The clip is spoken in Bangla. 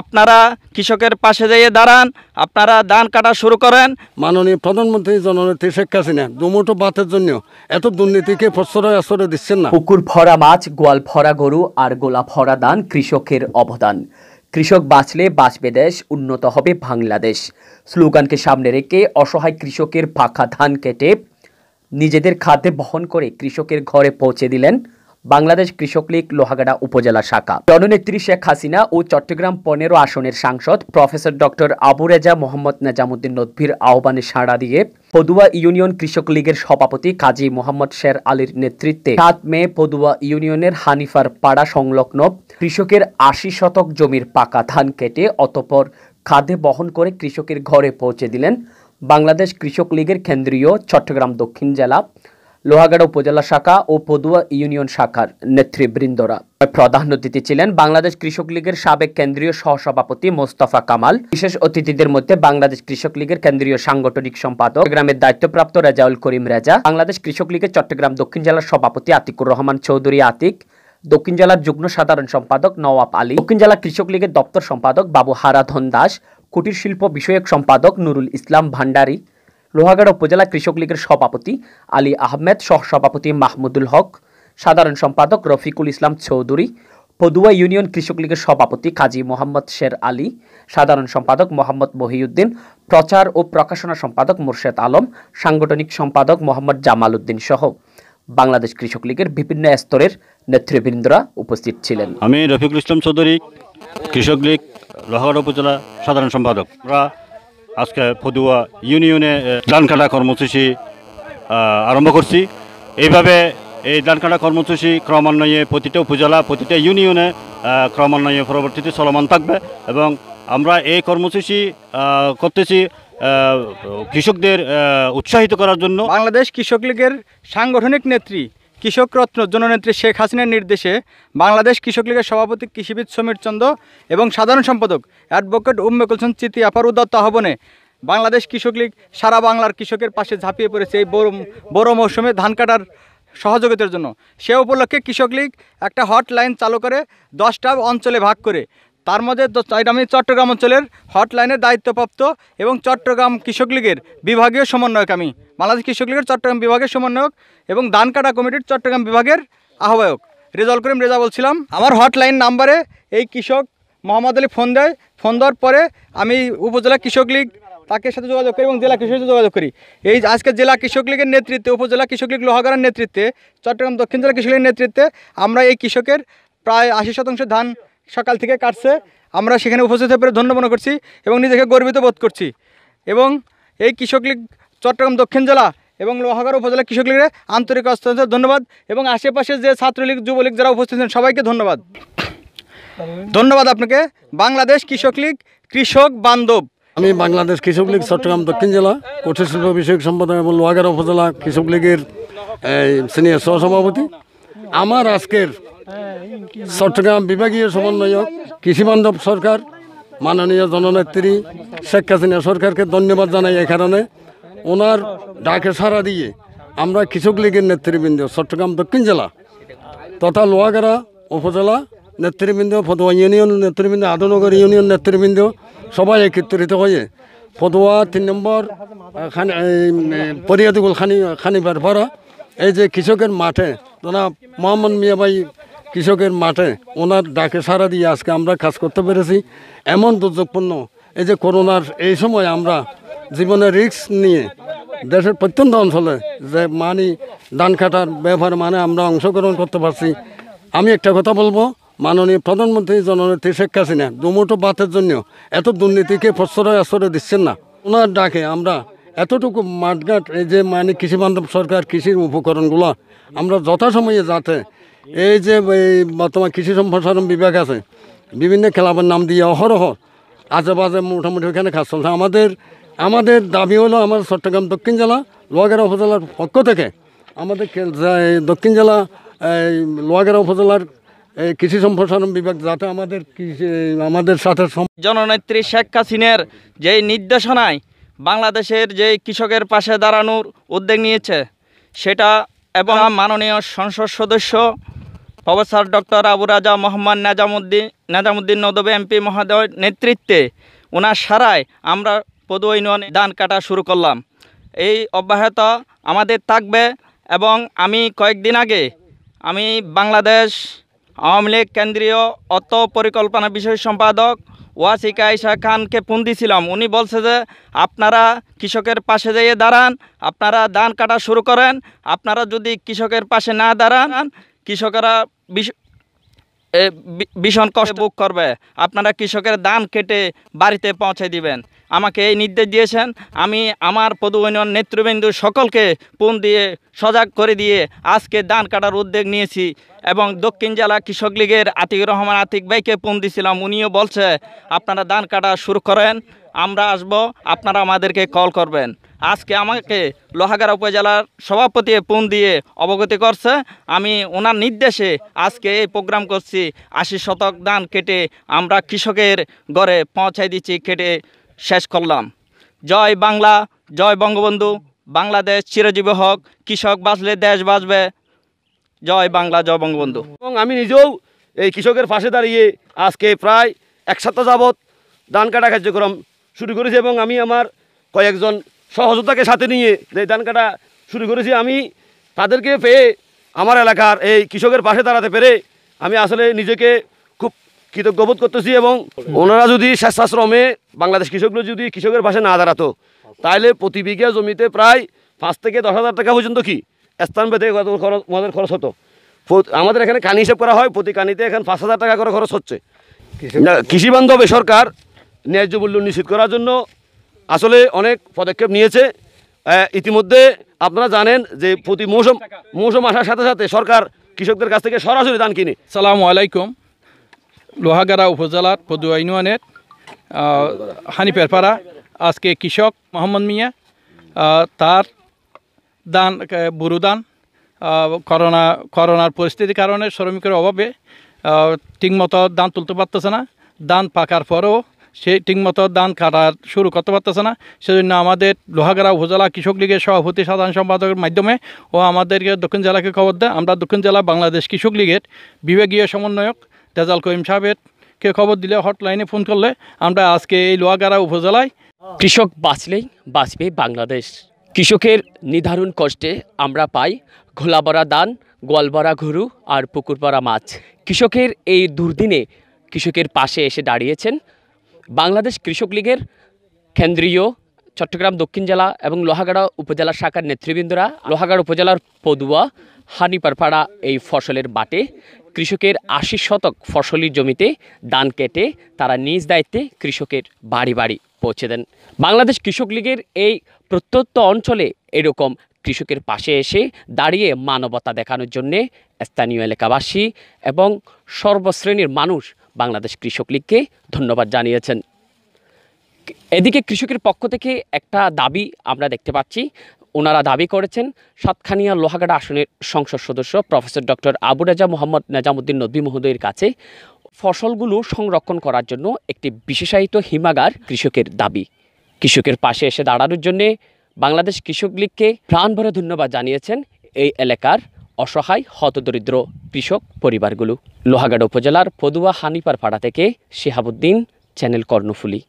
আপনারা কৃষকের পাশে যেয়ে দাঁড়ান আপনারা ধান কাটা শুরু করেন মাননীয় প্রধানমন্ত্রী জননেত্রী শেখ হাসিনা দুমুটো বাতের জন্য এত দুর্নীতিকে প্রশ্রয় আশ্রয় দিচ্ছেন না পুকুর ভরা মাছ গোয়াল ভরা গরু আর গোলা ভরা দান কৃষকের অবদান কৃষক বাঁচলে বাঁচবে দেশ উন্নত হবে বাংলাদেশ স্লোগানকে সামনে রেখে অসহায় কৃষকের পাখা ধান কেটে নিজেদের খাদ্যে বহন করে কৃষকের ঘরে পৌঁছে দিলেন বাংলাদেশ কৃষক লীগ লোহাগাড়া উপজেলা শাখা জননেত্রী শেখ হাসিনা ও চট্টগ্রাম পনেরো আসনের সাংসদ প্রফেসর ডক্টর আবু রেজা মোহাম্মদ নাজামুদ্দিন নদভীর আহ্বানে সাড়া দিয়ে পদুয়া ইউনিয়ন কৃষক লীগের সভাপতি কাজী মোহাম্মদ শের আলীর নেতৃত্বে সাত মে পদুয়া ইউনিয়নের হানিফার পাড়া সংলগ্ন কৃষকের আশি শতক জমির পাকা ধান কেটে অতপর খাদে বহন করে কৃষকের ঘরে পৌঁছে দিলেন বাংলাদেশ কৃষক লীগের কেন্দ্রীয় চট্টগ্রাম দক্ষিণ জেলা লোহাগাড়া উপজেলা শাখা ও পদুয়া ইউনিয়ন শাখার নেতৃবৃন্দরা প্রধান অতিথি ছিলেন বাংলাদেশ কৃষক লীগের সাবেক কেন্দ্রীয় সহসভাপতি মোস্তফা কামাল বিশেষ অতিথিদের মধ্যে বাংলাদেশ কৃষক লীগের কেন্দ্রীয় সাংগঠনিক সম্পাদক গ্রামের দায়িত্বপ্রাপ্ত রেজাউল করিম রেজা বাংলাদেশ কৃষক লীগের চট্টগ্রাম দক্ষিণ জেলার সভাপতি আতিকুর রহমান চৌধুরী আতিক দক্ষিণ জেলার যুগ্ম সাধারণ সম্পাদক নওয়াব আলী দক্ষিণ জেলা কৃষক লীগের দপ্তর সম্পাদক বাবু হারাধন দাস কুটির শিল্প বিষয়ক সম্পাদক নুরুল ইসলাম ভান্ডারী লোহাগাড়া উপজেলা কৃষক লীগের সভাপতি আলী আহমেদ সহ সভাপতি মাহমুদুল হক সাধারণ সম্পাদক রফিকুল ইসলাম চৌধুরী পদুয়া ইউনিয়ন কৃষক লীগের সভাপতি কাজী মোহাম্মদ শের আলী সাধারণ সম্পাদক মোহাম্মদ মহিউদ্দিন প্রচার ও প্রকাশনা সম্পাদক মোর্শেদ আলম সাংগঠনিক সম্পাদক মোহাম্মদ জামাল উদ্দিন সহ বাংলাদেশ কৃষক লীগের বিভিন্ন স্তরের নেতৃবৃন্দরা উপস্থিত ছিলেন আমি রফিকুল ইসলাম চৌধুরী কৃষক লীগ লোহাগড় উপজেলা সাধারণ সম্পাদক আমরা আজকে ফদুয়া ইউনিয়নে ধান কাটা কর্মসূচি আরম্ভ করছি এইভাবে এই ধান কাটা কর্মসূচি ক্রমান্বয়ে প্রতিটা উপজেলা প্রতিটা ইউনিয়নে ক্রমান্বয়ে পরবর্তীতে চলমান থাকবে এবং আমরা এই কর্মসূচি করতেছি কৃষকদের উৎসাহিত করার জন্য বাংলাদেশ কৃষক লীগের সাংগঠনিক নেত্রী কৃষক রত্ন জননেত্রী শেখ হাসিনার নির্দেশে বাংলাদেশ কৃষক লীগের সভাপতি কৃষিবিদ সমীর চন্দ্র এবং সাধারণ সম্পাদক অ্যাডভোকেট উম হোসেন চিতি আপার উদ্দত্ত আহ্বানে বাংলাদেশ কৃষক লীগ সারা বাংলার কৃষকের পাশে ঝাঁপিয়ে পড়েছে এই বড় বড় মৌসুমে ধান কাটার সহযোগিতার জন্য সে উপলক্ষে কৃষক লীগ একটা হটলাইন চালু করে দশটা অঞ্চলে ভাগ করে তার মধ্যে আমি চট্টগ্রাম অঞ্চলের হটলাইনের দায়িত্বপ্রাপ্ত এবং চট্টগ্রাম কৃষক লীগের বিভাগীয় সমন্বয়ক আমি বাংলাদেশ কৃষক লীগের চট্টগ্রাম বিভাগের সমন্বয়ক এবং ধানকাটা কমিটির চট্টগ্রাম বিভাগের আহ্বায়ক রেজাল করিম রেজা বলছিলাম আমার হটলাইন নাম্বারে এই কৃষক মোহাম্মদ আলী ফোন দেয় ফোন দেওয়ার পরে আমি উপজেলা কৃষক লীগ তাকে সাথে যোগাযোগ করি এবং জেলা কৃষক সাথে যোগাযোগ করি এই আজকে জেলা কৃষক লীগের নেতৃত্বে উপজেলা কৃষক লীগ লোহাগড়ার নেতৃত্বে চট্টগ্রাম দক্ষিণ জেলা কৃষক লীগের নেতৃত্বে আমরা এই কৃষকের প্রায় আশি শতাংশ ধান সকাল থেকে কাটছে আমরা সেখানে উপস্থিত হয়ে ধন্য মনে করছি এবং নিজেকে গর্বিত বোধ করছি এবং এই কৃষক লীগ চট্টগ্রাম দক্ষিণ জেলা এবং লোহাগড় উপজেলা কৃষক লীগের আন্তরিক অস্ত্র ধন্যবাদ এবং আশেপাশে যে ছাত্রলীগ যুবলীগ যারা উপস্থিত ছিলেন সবাইকে ধন্যবাদ ধন্যবাদ আপনাকে বাংলাদেশ কৃষক লীগ কৃষক বান্ধব আমি বাংলাদেশ কৃষক লীগ চট্টগ্রাম দক্ষিণ জেলা কঠিন শিল্প বিষয়ক সম্পাদক এবং লোহাগড় উপজেলা কৃষক লীগের সিনিয়র সহসভাপতি আমার আজকের চট্টগ্রাম বিভাগীয় সমন্বয়ক কৃষি বান্ধব সরকার মাননীয় জননেত্রী শেখ হাসিনা সরকারকে ধন্যবাদ জানাই এ কারণে ওনার ডাকে সাড়া দিয়ে আমরা কৃষক লীগের নেতৃবৃন্দ চট্টগ্রাম দক্ষিণ জেলা তথা লোহাগাড়া উপজেলা নেতৃবৃন্দ ফদুয়া ইউনিয়ন নেতৃবৃন্দ আদনগর ইউনিয়ন নেতৃবৃন্দ সবাই একত্রিত হয়ে ফদুয়া তিন নম্বর পরিয়াদুগুল খানি খানিবার ভরা এই যে কৃষকের মাঠে জনাব মোহাম্মদ মিয়াবাই কৃষকের মাঠে ওনার ডাকে সারা দিয়ে আজকে আমরা কাজ করতে পেরেছি এমন দুর্যোগপূর্ণ এই যে করোনার এই সময় আমরা জীবনে রিক্স নিয়ে দেশের প্রত্যন্ত অঞ্চলে যে মানি ধান কাটার ব্যবহার মানে আমরা অংশগ্রহণ করতে পারছি আমি একটা কথা বলবো মাননীয় প্রধানমন্ত্রী জননেত্রী শেখ হাসিনা দুমুটো বাতের জন্য এত দুর্নীতিকে প্রশ্রয় আশ্রয় দিচ্ছেন না ওনার ডাকে আমরা এতটুকু মাঠঘাট এই যে মানে কৃষি বান্ধব সরকার কৃষির উপকরণগুলো আমরা যথাসময়ে যাতে এই যে এই বর্তমান কৃষি সম্প্রসারণ বিভাগ আছে বিভিন্ন খেলাবার নাম দিয়ে অহরহ আশেপাশে মোটামুটি ওখানে কাজ চলছে আমাদের আমাদের দাবি হলো আমার চট্টগ্রাম দক্ষিণ জেলা লোয়াগেরা উপজেলার পক্ষ থেকে আমাদের দক্ষিণ জেলা লোয়াগেরা উপজেলার কৃষি সম্প্রসারণ বিভাগ যাতে আমাদের কৃষি আমাদের সাথে জননেত্রী শেখ হাসিনের যেই নির্দেশনায় বাংলাদেশের যে কৃষকের পাশে দাঁড়ানোর উদ্যোগ নিয়েছে সেটা এবং হ্যাঁ। মাননীয় সংসদ সদস্য প্রফেসর ডক্টর আবু রাজা মোহাম্মদ নাজামুদ্দিন নাজামুদ্দিন নদবে এমপি মহোদয়ের নেতৃত্বে ওনার সারায় আমরা পদু ইউনিয়নে দান কাটা শুরু করলাম এই অব্যাহত আমাদের থাকবে এবং আমি কয়েকদিন আগে আমি বাংলাদেশ আওয়ামী লীগ কেন্দ্রীয় অর্থ পরিকল্পনা বিষয় সম্পাদক ওয়াসিকা আয়সা খানকে ফোন দিছিলাম উনি বলছে যে আপনারা কৃষকের পাশে যেয়ে দাঁড়ান আপনারা ধান কাটা শুরু করেন আপনারা যদি কৃষকের পাশে না দাঁড়ান কৃষকেরা ভীষণ কষ্ট বুক করবে আপনারা কৃষকের দান কেটে বাড়িতে পৌঁছে দিবেন আমাকে এই নির্দেশ দিয়েছেন আমি আমার পদুবনিয়ন নেতৃবৃন্দু সকলকে পুন দিয়ে সজাগ করে দিয়ে আজকে ধান কাটার উদ্যোগ নিয়েছি এবং দক্ষিণ জেলা কৃষক লীগের আতিক রহমান আতিক ভাইকে পুন দিয়েছিলাম উনিও বলছে আপনারা ধান কাটা শুরু করেন আমরা আসব আপনারা আমাদেরকে কল করবেন আজকে আমাকে লোহাগাড়া উপজেলার সভাপতি পুন দিয়ে অবগতি করছে আমি ওনার নির্দেশে আজকে এই প্রোগ্রাম করছি আশি শতক দান কেটে আমরা কৃষকের ঘরে পৌঁছাই দিচ্ছি কেটে শেষ করলাম জয় বাংলা জয় বঙ্গবন্ধু বাংলাদেশ চিরজীবী হোক কৃষক বাঁচলে দেশ বাঁচবে জয় বাংলা জয় বঙ্গবন্ধু এবং আমি নিজেও এই কৃষকের পাশে দাঁড়িয়ে আজকে প্রায় এক সপ্তাহ যাবৎ ধান কাটা কার্যক্রম শুরু করেছি এবং আমি আমার কয়েকজন সহযোদ্ধাকে সাথে নিয়ে যে ধান কাটা শুরু করেছি আমি তাদেরকে পেয়ে আমার এলাকার এই কৃষকের পাশে দাঁড়াতে পেরে আমি আসলে নিজেকে খুব কৃতজ্ঞ বোধ করতেছি এবং ওনারা যদি স্বেচ্ছাশ্রমে বাংলাদেশ কৃষকরা যদি কৃষকের পাশে না দাঁড়াতো তাহলে প্রতি বিঘা জমিতে প্রায় পাঁচ থেকে দশ হাজার টাকা পর্যন্ত কি স্থান পেতে খরচ আমাদের খরচ হতো আমাদের এখানে কানি হিসেব করা হয় প্রতি কানিতে এখন পাঁচ হাজার টাকা করে খরচ হচ্ছে কৃষি বান্ধবে সরকার ন্যায্য মূল্য নিশ্চিত করার জন্য আসলে অনেক পদক্ষেপ নিয়েছে ইতিমধ্যে আপনারা জানেন যে প্রতি মৌসুম মৌসুম আসার সাথে সাথে সরকার কৃষকদের কাছ থেকে সরাসরি ধান কিনে সালাম আলাইকুম লোহাগাড়া উপজেলার আইনুয়ানের হানি পেরপাড়া আজকে কৃষক মোহাম্মদ মিয়া তার দান বুরু দান করোনা করোনার পরিস্থিতির কারণে শ্রমিকের অভাবে ঠিকমতো দান তুলতে পারতেছে না দান পাকার পরেও সে ঠিকমতো দান কাটা শুরু করতে পারতেছে না সেজন্য আমাদের লোহাগড়া উপজেলা কৃষক লীগের সভাপতি সাধারণ সম্পাদকের মাধ্যমে ও আমাদেরকে দক্ষিণ জেলাকে খবর দেয় আমরা দক্ষিণ জেলা বাংলাদেশ কৃষক লীগের বিভাগীয় সমন্বয়ক তেজাল করিম সাহেবের কে খবর দিলে হটলাইনে ফোন করলে আমরা আজকে এই লোহাগাড়া উপজেলায় কৃষক বাঁচলেই বাঁচবে বাংলাদেশ কৃষকের নির্ধারণ কষ্টে আমরা পাই ঘোলাবড়া দান গোয়ালবরা ঘুরু আর পুকুরপাড়া মাছ কৃষকের এই দুর্দিনে কৃষকের পাশে এসে দাঁড়িয়েছেন বাংলাদেশ কৃষক লীগের কেন্দ্রীয় চট্টগ্রাম দক্ষিণ জেলা এবং লোহাগাড়া উপজেলা শাখার নেতৃবৃন্দরা লোহাগাড়া উপজেলার পদুয়া হানিপারপাড়া এই ফসলের বাটে কৃষকের আশি শতক ফসলি জমিতে দান কেটে তারা নিজ দায়িত্বে কৃষকের বাড়ি বাড়ি পৌঁছে দেন বাংলাদেশ কৃষক লীগের এই প্রত্যন্ত অঞ্চলে এরকম কৃষকের পাশে এসে দাঁড়িয়ে মানবতা দেখানোর জন্যে স্থানীয় এলাকাবাসী এবং সর্বশ্রেণীর মানুষ বাংলাদেশ কৃষক লীগকে ধন্যবাদ জানিয়েছেন এদিকে কৃষকের পক্ষ থেকে একটা দাবি আমরা দেখতে পাচ্ছি ওনারা দাবি করেছেন সাতখানিয়া লোহাগাড়া আসনের সংসদ সদস্য প্রফেসর ডক্টর আবু রাজা মোহাম্মদ নাজামুদ্দিন নদী মহোদয়ের কাছে ফসলগুলো সংরক্ষণ করার জন্য একটি বিশেষায়িত হিমাগার কৃষকের দাবি কৃষকের পাশে এসে দাঁড়ানোর জন্যে বাংলাদেশ কৃষক লীগকে প্রাণ ভরে ধন্যবাদ জানিয়েছেন এই এলাকার অসহায় হতদরিদ্র কৃষক পরিবারগুলো লোহাগাড়া উপজেলার পদুয়া হানিপার পাড়া থেকে শেহাবুদ্দিন চ্যানেল কর্ণফুলি